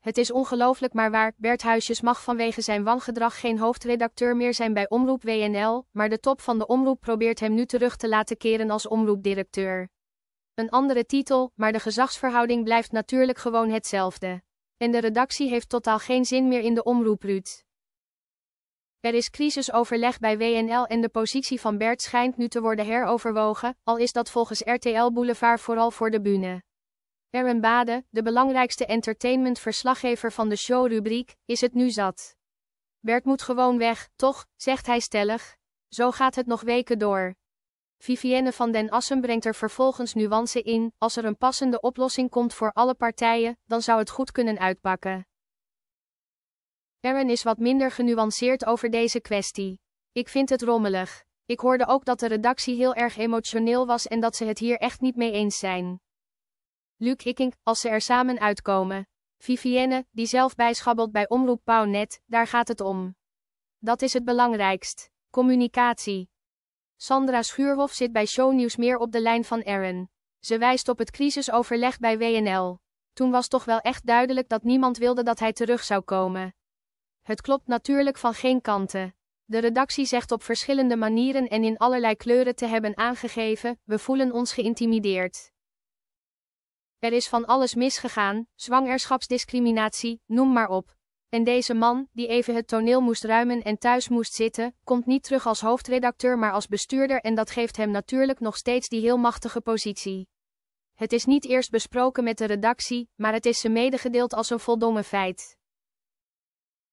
Het is ongelooflijk maar waar, Bert Huisjes mag vanwege zijn wangedrag geen hoofdredacteur meer zijn bij Omroep WNL, maar de top van de omroep probeert hem nu terug te laten keren als omroepdirecteur. Een andere titel, maar de gezagsverhouding blijft natuurlijk gewoon hetzelfde. En de redactie heeft totaal geen zin meer in de omroep Ruud. Er is crisisoverleg bij WNL en de positie van Bert schijnt nu te worden heroverwogen, al is dat volgens RTL Boulevard vooral voor de bune. Erwin Bade, de belangrijkste entertainmentverslaggever van de showrubriek, is het nu zat. Bert moet gewoon weg, toch, zegt hij stellig. Zo gaat het nog weken door. Vivienne van den Assen brengt er vervolgens nuance in, als er een passende oplossing komt voor alle partijen, dan zou het goed kunnen uitpakken. Erwin is wat minder genuanceerd over deze kwestie. Ik vind het rommelig. Ik hoorde ook dat de redactie heel erg emotioneel was en dat ze het hier echt niet mee eens zijn. Luc Hikkink, als ze er samen uitkomen. Vivienne, die zelf bijschabbelt bij Omroep Pauwnet, daar gaat het om. Dat is het belangrijkst. Communicatie. Sandra Schuurhof zit bij Shownieuws meer op de lijn van Aaron. Ze wijst op het crisisoverleg bij WNL. Toen was toch wel echt duidelijk dat niemand wilde dat hij terug zou komen. Het klopt natuurlijk van geen kanten. De redactie zegt op verschillende manieren en in allerlei kleuren te hebben aangegeven: we voelen ons geïntimideerd. Er is van alles misgegaan, zwangerschapsdiscriminatie, noem maar op. En deze man, die even het toneel moest ruimen en thuis moest zitten, komt niet terug als hoofdredacteur maar als bestuurder en dat geeft hem natuurlijk nog steeds die heel machtige positie. Het is niet eerst besproken met de redactie, maar het is ze medegedeeld als een voldomme feit.